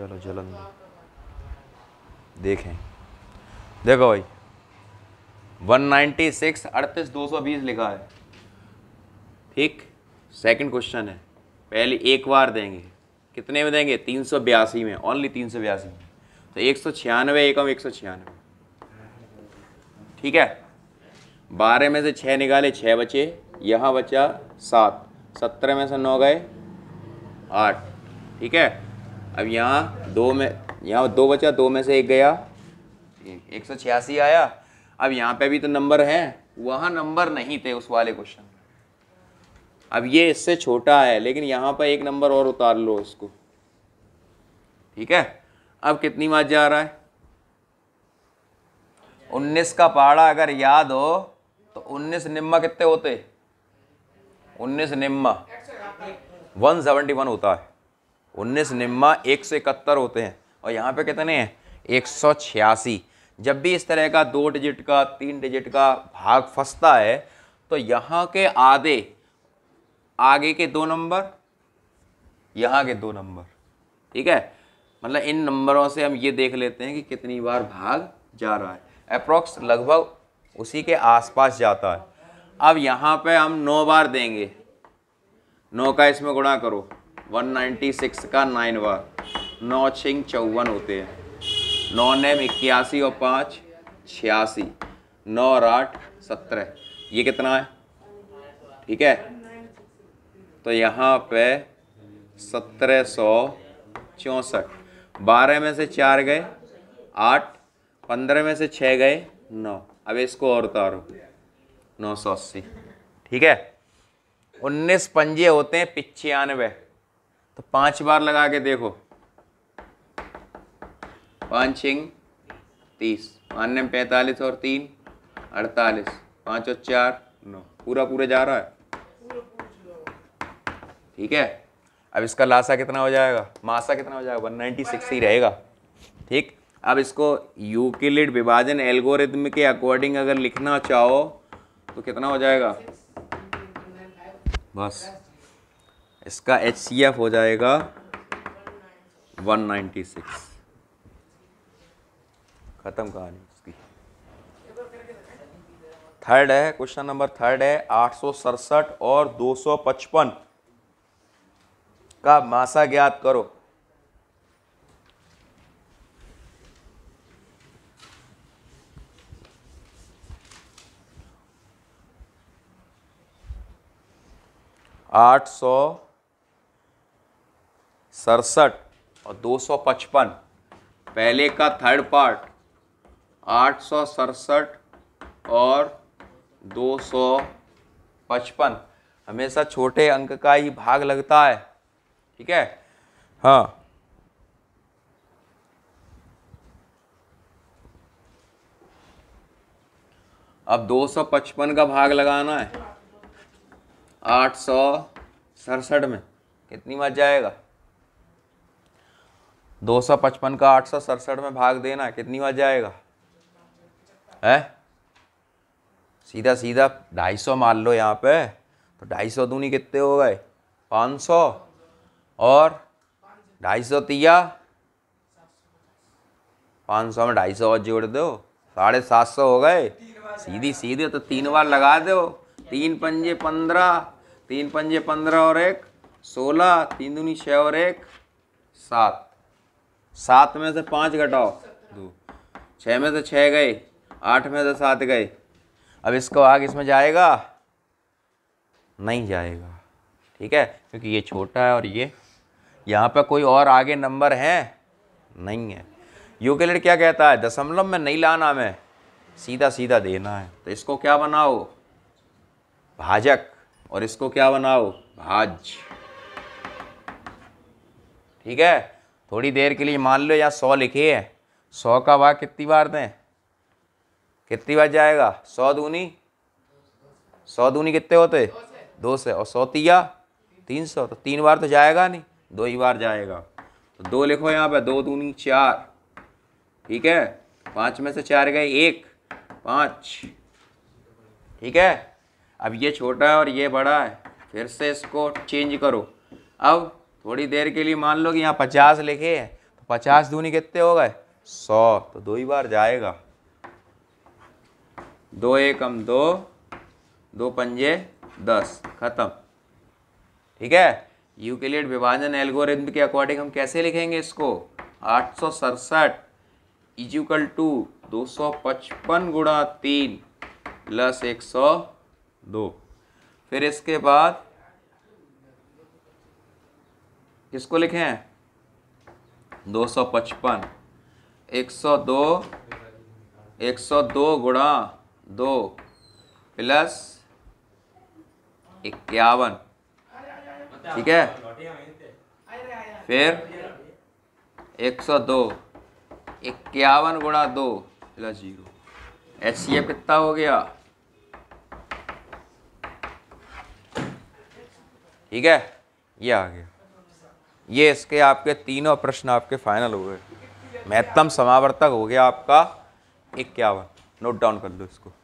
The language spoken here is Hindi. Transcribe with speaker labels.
Speaker 1: चलो जलन देखें देखो भाई 196 अड़तीस दो सौ बीस लिखा है ठीक सेकंड क्वेश्चन है पहले एक बार देंगे कितने में देंगे तीन सौ बयासी में ओनली तीन सौ बयासी में तो एक सौ छियानवे एकम एक सौ छियानवे ठीक है बारह में से छः निकाले छः बचे यहाँ बचा सात सत्रह में से नौ गए आठ ठीक है अब यहाँ दो में यहाँ दो बचा दो में से एक गया एक सौ छियासी आया अब यहाँ पे भी तो नंबर है वहाँ नंबर नहीं थे उस वाले क्वेश्चन अब ये इससे छोटा है लेकिन यहाँ पर एक नंबर और उतार लो इसको ठीक है अब कितनी बार जा रहा है उन्नीस का पहाड़ा अगर याद हो तो उन्नीस निम्मा कितने होते उन्नीस निम्मा वन सेवेंटी वन होता है उन्नीस निम्मा एक सौ इकहत्तर होते हैं और यहाँ पे कितने हैं एक सौ छियासी जब भी इस तरह का दो डिजिट का तीन डिजिट का भाग फंसता है तो यहाँ के आधे आगे के दो नंबर यहाँ के दो नंबर ठीक है मतलब इन नंबरों से हम ये देख लेते हैं कि कितनी बार भाग जा रहा है अप्रोक्स लगभग उसी के आसपास जाता है अब यहाँ पे हम नौ बार देंगे नौ का इसमें गुणा करो 196 का नाइनवा नौ छिंग चौवन होते हैं नौ नेम इक्यासी और पाँच छियासी नौ और आठ सत्रह ये कितना है ठीक है तो यहाँ पे सत्रह सौ चौंसठ बारह में से चार गए आठ पंद्रह में से छः गए नौ अब इसको और उतारो नौ सौ अस्सी ठीक है उन्नीस पंजे होते हैं पिचानवे तो पांच बार लगा के देखो पांच छिंग तीस मान्य में पैंतालीस और तीन अड़तालीस पांच और चार नौ पूरा पूरा जा रहा है ठीक है अब इसका लासा कितना हो जाएगा मासा कितना हो जाएगा 196 ही रहेगा ठीक अब इसको यूक्लिड विभाजन एल्गोरिथम के अकॉर्डिंग अगर लिखना चाहो तो कितना हो जाएगा बस इसका एच सी एफ हो जाएगा 196 खत्म कहानी उसकी थर्ड है क्वेश्चन नंबर थर्ड है आठ और 255 का मासा ज्ञात करो आठ सौ सड़सठ और दो सौ पचपन पहले का थर्ड पार्ट आठ सौ सड़सठ और दो सौ पचपन हमेशा छोटे अंक का ही भाग लगता है ठीक है हाँ अब 255 का भाग लगाना है आठ सौ सड़सठ में कितनी बार जाएगा दो सौ पचपन का आठ सौ सड़सठ में भाग देना कितनी बार जाएगा है सीधा सीधा ढाई सौ मान लो यहाँ पे तो ढाई सौ दूनी कितने हो गए पाँच सौ और ढाई सौ तिया पाँच सौ में ढाई सौ और जोड़ दो साढ़े सात सौ हो गए सीधी सीधे तो तीन बार लगा दो तीन पंजे पंद्रह तीन पंजे पंद्रह और एक सोलह तीन दूनी छः और एक सात सात में से पाँच घटाओ दो छः में से छः गए आठ में से सात गए अब इसको आग इसमें जाएगा नहीं जाएगा ठीक है क्योंकि ये छोटा है और ये यहाँ पर कोई और आगे नंबर हैं नहीं है यूक्लिड क्या कहता है दशमलव में नहीं लाना मैं सीधा सीधा देना है तो इसको क्या बनाओ भाजक और इसको क्या बनाओ भाज ठीक है थोड़ी देर के लिए मान लो यहाँ सौ लिखे है सौ का भाग कितनी बार दें कितनी बार जाएगा सौ दूनी सौ दूनी कितने होते दो से और सौ तिया तीन सौ तो तीन बार तो जाएगा नहीं दो ही बार जाएगा तो दो लिखो यहाँ पे दो दूनी चार ठीक है पाँच में से चार गए एक पाँच ठीक है अब ये छोटा है और ये बड़ा है फिर से इसको चेंज करो अब थोड़ी देर के लिए मान लो कि यहाँ पचास लिखे है तो पचास दूनी कितने हो गए सौ तो दो ही बार जाएगा दो एकम दो दो पंजे दस खत्म ठीक है यूक्लिड विभाजन एल्गोरिथम के अकॉर्डिंग हम कैसे लिखेंगे इसको आठ सौ सड़सठ इजिकल टू दो सौ पचपन गुणा तीन प्लस एक सौ दो फिर इसके बाद किसको लिखे हैं 255 सौ दो गुणा दो प्लस इक्यावन ठीक है फिर 102 इक्यावन गुणा दो plus zero H C F कितना हो गया ठीक है ये आ गया ये इसके आपके तीनों प्रश्न आपके फाइनल हो गए महत्तम समावर्तक हो गया आपका इक्यावन नोट डाउन कर लो इसको